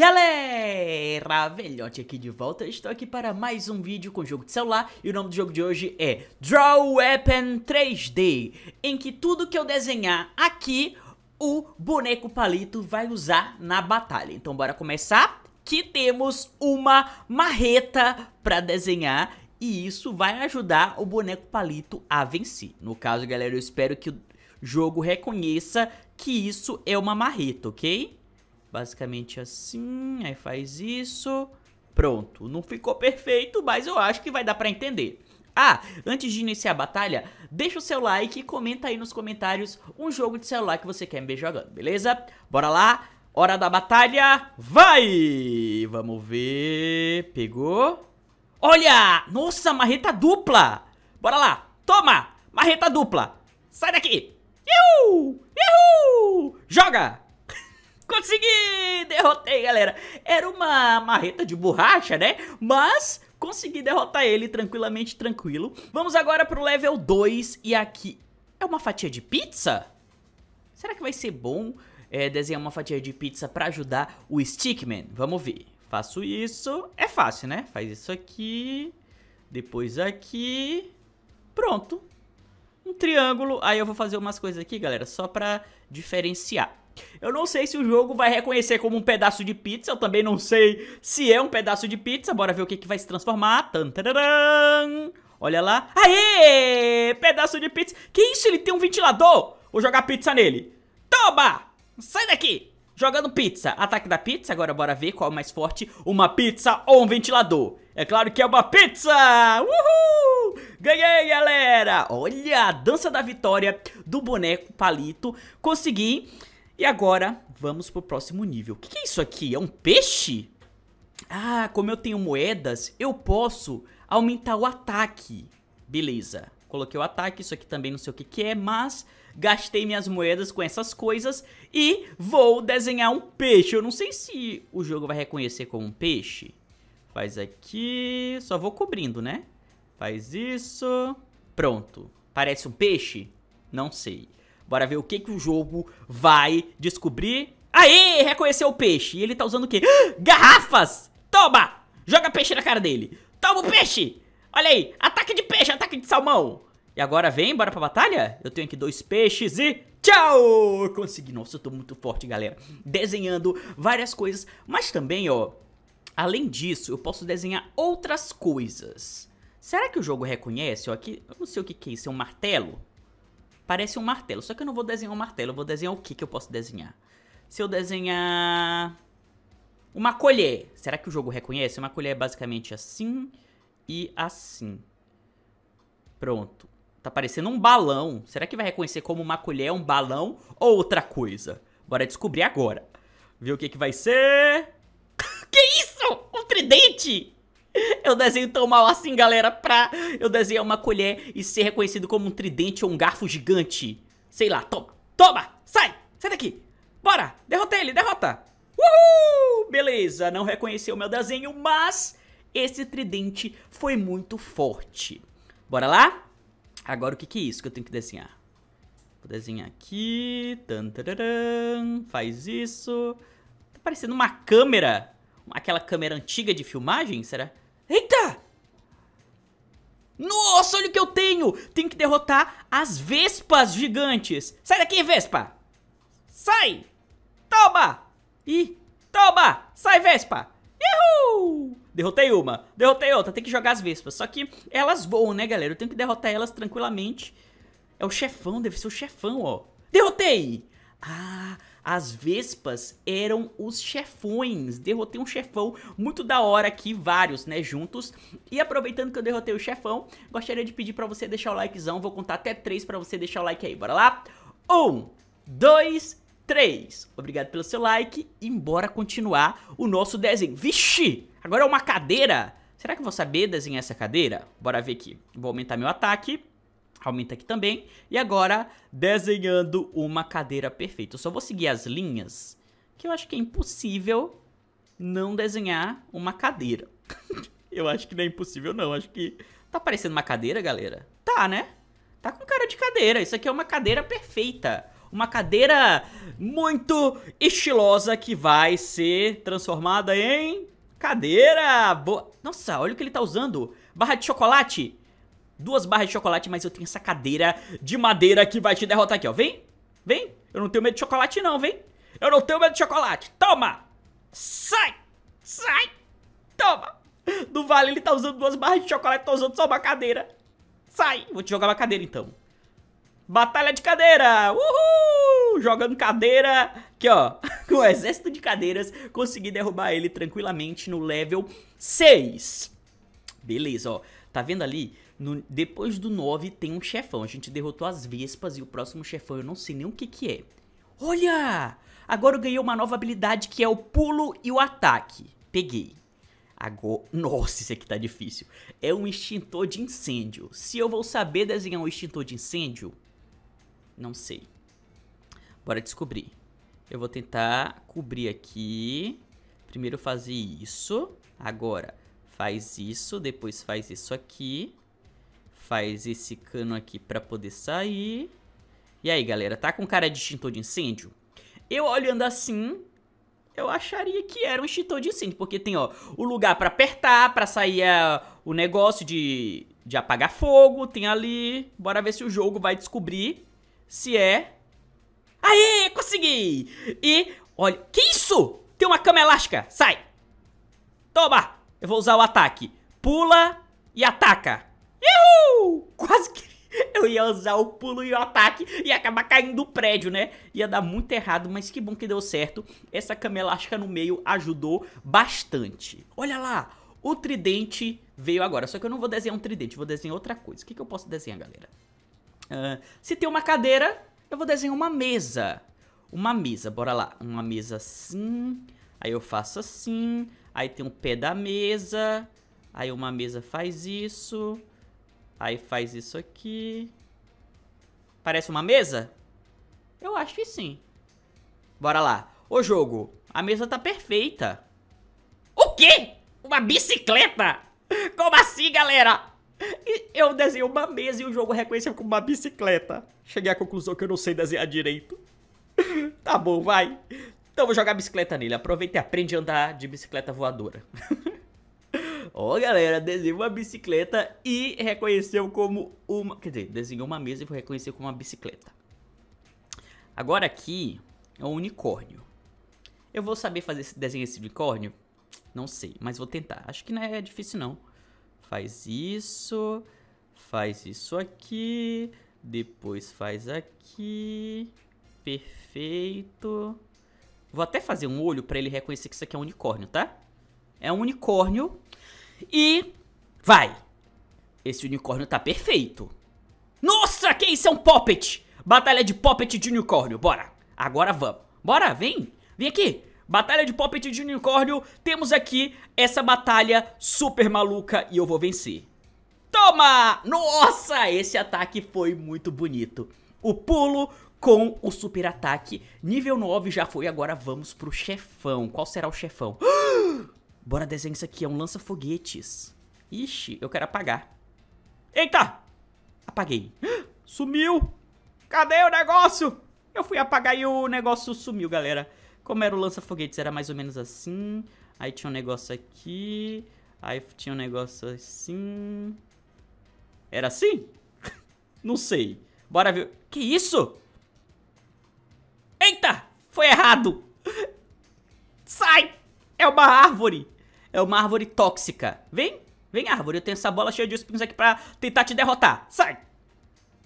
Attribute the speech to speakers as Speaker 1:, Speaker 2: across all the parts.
Speaker 1: Galera, velhote aqui de volta, estou aqui para mais um vídeo com jogo de celular e o nome do jogo de hoje é Draw Weapon 3D, em que tudo que eu desenhar aqui, o boneco palito vai usar na batalha. Então bora começar, que temos uma marreta para desenhar e isso vai ajudar o boneco palito a vencer. No caso, galera, eu espero que o jogo reconheça que isso é uma marreta, ok? Basicamente assim, aí faz isso. Pronto, não ficou perfeito, mas eu acho que vai dar pra entender. Ah, antes de iniciar a batalha, deixa o seu like e comenta aí nos comentários um jogo de celular que você quer me ver jogando, beleza? Bora lá, hora da batalha, vai! Vamos ver, pegou? Olha, nossa, marreta dupla! Bora lá, toma, marreta dupla, sai daqui! Joga! Consegui! Derrotei, galera. Era uma marreta de borracha, né? Mas consegui derrotar ele tranquilamente, tranquilo. Vamos agora pro level 2 e aqui... É uma fatia de pizza? Será que vai ser bom é, desenhar uma fatia de pizza pra ajudar o Stickman? Vamos ver. Faço isso. É fácil, né? Faz isso aqui. Depois aqui. Pronto. Um triângulo. Aí eu vou fazer umas coisas aqui, galera, só pra diferenciar. Eu não sei se o jogo vai reconhecer como um pedaço de pizza, eu também não sei se é um pedaço de pizza, bora ver o que, que vai se transformar. Olha lá. Aê! Pedaço de pizza. Que isso? Ele tem um ventilador? Vou jogar pizza nele. Toma! Sai daqui! Jogando pizza. Ataque da pizza. Agora bora ver qual é o mais forte. Uma pizza ou um ventilador. É claro que é uma pizza! Uhul! Ganhei, galera! Olha, a dança da vitória do boneco palito. Consegui e agora, vamos pro próximo nível. O que, que é isso aqui? É um peixe? Ah, como eu tenho moedas, eu posso aumentar o ataque. Beleza. Coloquei o ataque, isso aqui também não sei o que, que é, mas gastei minhas moedas com essas coisas e vou desenhar um peixe. Eu não sei se o jogo vai reconhecer como um peixe. Faz aqui, só vou cobrindo, né? Faz isso, pronto. Parece um peixe? Não sei. Bora ver o que, que o jogo vai descobrir. Aê, reconheceu o peixe. E ele tá usando o quê? Garrafas! Toma! Joga peixe na cara dele. Toma o peixe! Olha aí, ataque de peixe, ataque de salmão. E agora vem, bora pra batalha? Eu tenho aqui dois peixes e... Tchau! consegui, nossa, eu tô muito forte, galera. Desenhando várias coisas, mas também, ó... Além disso, eu posso desenhar outras coisas. Será que o jogo reconhece? Ó, aqui, eu não sei o que, que é isso, é um martelo? Parece um martelo. Só que eu não vou desenhar um martelo. Eu vou desenhar o que que eu posso desenhar. Se eu desenhar... Uma colher. Será que o jogo reconhece? Uma colher é basicamente assim e assim. Pronto. Tá parecendo um balão. Será que vai reconhecer como uma colher, é um balão ou outra coisa? Bora descobrir agora. Ver o que que vai ser... que isso? Um tridente? Eu desenho tão mal assim, galera, pra eu desenhar uma colher e ser reconhecido como um tridente ou um garfo gigante. Sei lá, toma, toma, sai, sai daqui, bora, derrota ele, derrota. Uhul, beleza, não reconheceu meu desenho, mas esse tridente foi muito forte. Bora lá? Agora o que, que é isso que eu tenho que desenhar? Vou desenhar aqui, tan, tararam, faz isso. Tá parecendo uma câmera, aquela câmera antiga de filmagem, será? Eita! Nossa, olha o que eu tenho! Tem que derrotar as Vespas gigantes. Sai daqui, Vespa! Sai! Toma! Ih, toma! Sai, Vespa! Uhul! Derrotei uma, derrotei outra, tem que jogar as Vespas. Só que elas voam, né, galera? Eu tenho que derrotar elas tranquilamente. É o chefão, deve ser o chefão, ó. Derrotei! Ah, as Vespas eram os chefões. Derrotei um chefão muito da hora aqui, vários, né, juntos. E aproveitando que eu derrotei o chefão, gostaria de pedir pra você deixar o likezão. Vou contar até três pra você deixar o like aí, bora lá? Um, dois, três. Obrigado pelo seu like e bora continuar o nosso desenho. Vixe, agora é uma cadeira. Será que eu vou saber desenhar essa cadeira? Bora ver aqui. Vou aumentar meu ataque. Aumenta aqui também. E agora, desenhando uma cadeira perfeita. Eu só vou seguir as linhas, que eu acho que é impossível não desenhar uma cadeira. eu acho que não é impossível não, acho que... Tá parecendo uma cadeira, galera? Tá, né? Tá com cara de cadeira. Isso aqui é uma cadeira perfeita. Uma cadeira muito estilosa que vai ser transformada em... Cadeira! Boa... Nossa, olha o que ele tá usando. Barra de chocolate duas barras de chocolate, mas eu tenho essa cadeira de madeira que vai te derrotar aqui, ó. Vem, vem. Eu não tenho medo de chocolate não, vem. Eu não tenho medo de chocolate. Toma. Sai, sai. Toma. Do vale ele tá usando duas barras de chocolate, tá usando só uma cadeira. Sai. Vou te jogar uma cadeira então. Batalha de cadeira. Uhul. Jogando cadeira. Aqui, ó. Com o exército de cadeiras. Consegui derrubar ele tranquilamente no level 6. Beleza, ó. Tá vendo ali? No, depois do 9 tem um chefão. A gente derrotou as Vespas e o próximo chefão eu não sei nem o que que é. Olha! Agora eu ganhei uma nova habilidade que é o pulo e o ataque. Peguei. Agora, nossa, isso aqui tá difícil. É um extintor de incêndio. Se eu vou saber desenhar um extintor de incêndio, não sei. Bora descobrir. Eu vou tentar cobrir aqui. Primeiro fazer isso. Agora, faz isso, depois faz isso aqui. Faz esse cano aqui pra poder sair. E aí, galera, tá com cara de extintor de incêndio? Eu olhando assim, eu acharia que era um extintor de incêndio, porque tem, ó, o lugar para apertar, para sair a, é, o negócio de, de apagar fogo, tem ali. Bora ver se o jogo vai descobrir se é... Aê, consegui! E, olha, que isso? Tem uma cama elástica, sai! Toma! Eu vou usar o ataque. Pula e ataca. Uhul! Quase que eu ia usar o pulo e o ataque e acabar caindo do prédio, né? Ia dar muito errado, mas que bom que deu certo. Essa cama elástica no meio ajudou bastante. Olha lá, o tridente veio agora. Só que eu não vou desenhar um tridente, vou desenhar outra coisa. O que, que eu posso desenhar, galera? Uh, se tem uma cadeira, eu vou desenhar uma mesa. Uma mesa, bora lá. Uma mesa assim, aí eu faço assim, Aí tem um pé da mesa. Aí uma mesa faz isso. Aí faz isso aqui. Parece uma mesa? Eu acho que sim. Bora lá. Ô jogo, a mesa tá perfeita. O quê? Uma bicicleta? Como assim, galera? Eu desenhei uma mesa e o jogo reconheceu como uma bicicleta. Cheguei à conclusão que eu não sei desenhar direito. tá bom, vai. Então eu vou jogar bicicleta nele. Aproveita e aprende a andar de bicicleta voadora. Ó, oh, galera, desenhou uma bicicleta e reconheceu como uma... Quer dizer, desenhou uma mesa e reconheceu como uma bicicleta. Agora aqui é um unicórnio. Eu vou saber fazer esse desenho esse unicórnio? Não sei, mas vou tentar. Acho que não é difícil, não. Faz isso, faz isso aqui, depois faz aqui. Perfeito. Vou até fazer um olho pra ele reconhecer que isso aqui é um unicórnio, tá? É um unicórnio. E... Vai! Esse unicórnio tá perfeito. Nossa, que isso é um poppet! Batalha de poppet de unicórnio, bora! Agora vamos. Bora, vem! Vem aqui! Batalha de poppet de unicórnio. Temos aqui essa batalha super maluca e eu vou vencer. Toma! Nossa, esse ataque foi muito bonito. O pulo com o super ataque. Nível 9 já foi, agora vamos pro chefão. Qual será o chefão? Bora desenhar isso aqui, é um lança-foguetes. Ixi, eu quero apagar. Eita! Apaguei. Sumiu! Cadê o negócio? Eu fui apagar e o negócio sumiu, galera. Como era o lança-foguetes, era mais ou menos assim. Aí tinha um negócio aqui. Aí tinha um negócio assim. Era assim? Não sei. Bora ver. Que isso? Foi errado. Sai! É uma árvore. É uma árvore tóxica. Vem, vem árvore. Eu tenho essa bola cheia de espinhos aqui pra tentar te derrotar. Sai!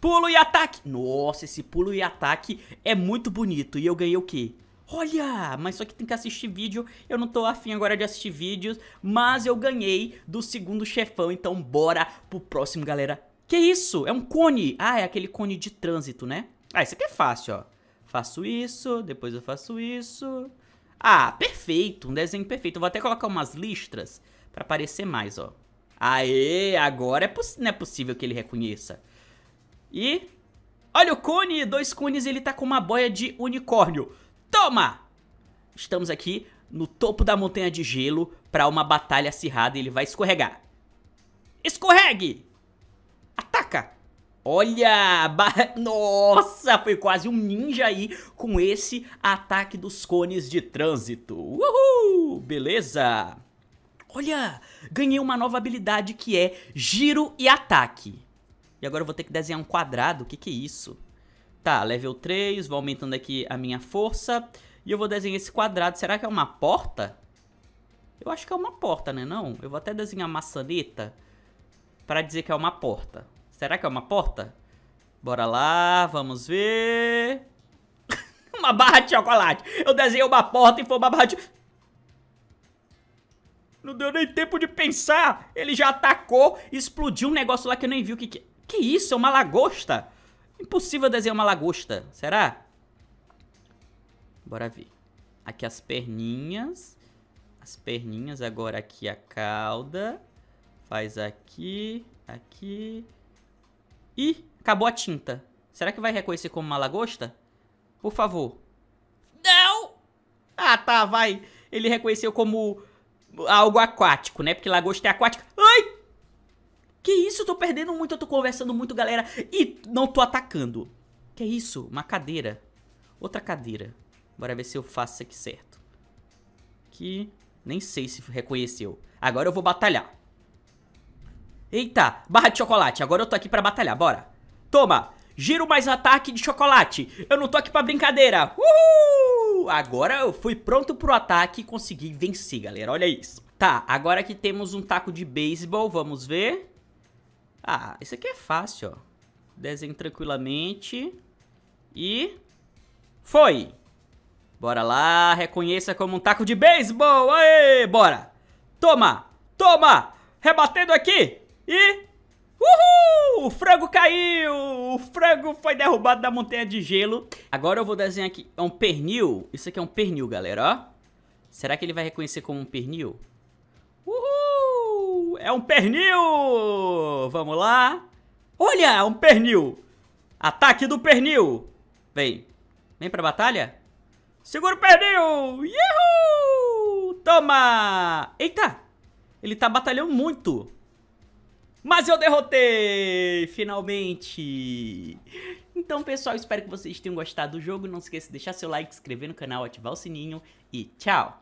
Speaker 1: Pulo e ataque. Nossa, esse pulo e ataque é muito bonito. E eu ganhei o quê? Olha, mas só que tem que assistir vídeo, eu não tô afim agora de assistir vídeos, mas eu ganhei do segundo chefão, então bora pro próximo, galera. Que isso? É um cone. Ah, é aquele cone de trânsito, né? Ah, isso aqui é fácil, ó. Faço isso, depois eu faço isso. Ah, perfeito, um desenho perfeito. Eu vou até colocar umas listras para aparecer mais, ó. Aê, agora é não é possível que ele reconheça. E... Olha o cone, dois cones ele tá com uma boia de unicórnio. Toma! Estamos aqui no topo da montanha de gelo para uma batalha acirrada e ele vai escorregar. Escorregue! Olha! Ba... Nossa, foi quase um ninja aí com esse ataque dos cones de trânsito. Uhul! Beleza! Olha! Ganhei uma nova habilidade que é giro e ataque. E agora eu vou ter que desenhar um quadrado. O que, que é isso? Tá, level 3, vou aumentando aqui a minha força. E eu vou desenhar esse quadrado. Será que é uma porta? Eu acho que é uma porta, né? Não? Eu vou até desenhar maçaneta para dizer que é uma porta. Será que é uma porta? Bora lá, vamos ver. uma barra de chocolate. Eu desenhei uma porta e foi uma barra de... Não deu nem tempo de pensar. Ele já atacou, explodiu um negócio lá que eu nem vi o que que... Que isso? É uma lagosta? Impossível desenhar uma lagosta. Será? Bora ver. Aqui as perninhas. As perninhas. Agora aqui a cauda. Faz aqui, aqui... Ih, acabou a tinta. Será que vai reconhecer como uma lagosta? Por favor. Não! Ah, tá, vai. Ele reconheceu como algo aquático, né? Porque lagosta é aquática. Ai! Que isso? Eu tô perdendo muito, eu tô conversando muito, galera. E não tô atacando. Que isso? Uma cadeira. Outra cadeira. Bora ver se eu faço isso aqui certo. Que nem sei se reconheceu. Agora eu vou batalhar. Eita, barra de chocolate, agora eu tô aqui pra batalhar, bora Toma, giro mais ataque de chocolate Eu não tô aqui pra brincadeira Uhul! Agora eu fui pronto pro ataque e consegui vencer, galera, olha isso Tá, agora que temos um taco de beisebol, vamos ver Ah, isso aqui é fácil, ó Desenho tranquilamente E... Foi! Bora lá, reconheça como um taco de beisebol Aê, bora! Toma, toma! Rebatendo aqui, e... Uhul! O frango caiu! O frango foi derrubado da montanha de gelo. Agora eu vou desenhar aqui. É um pernil. Isso aqui é um pernil, galera, ó. Será que ele vai reconhecer como um pernil? Uhul! É um pernil! Vamos lá. Olha, é um pernil. Ataque do pernil. Vem. Vem pra batalha. Segura o pernil! Yuhu! Toma! Eita! Ele tá batalhando muito. Mas eu derrotei! Finalmente! Então, pessoal, espero que vocês tenham gostado do jogo. Não se esqueça de deixar seu like, se inscrever no canal, ativar o sininho e tchau!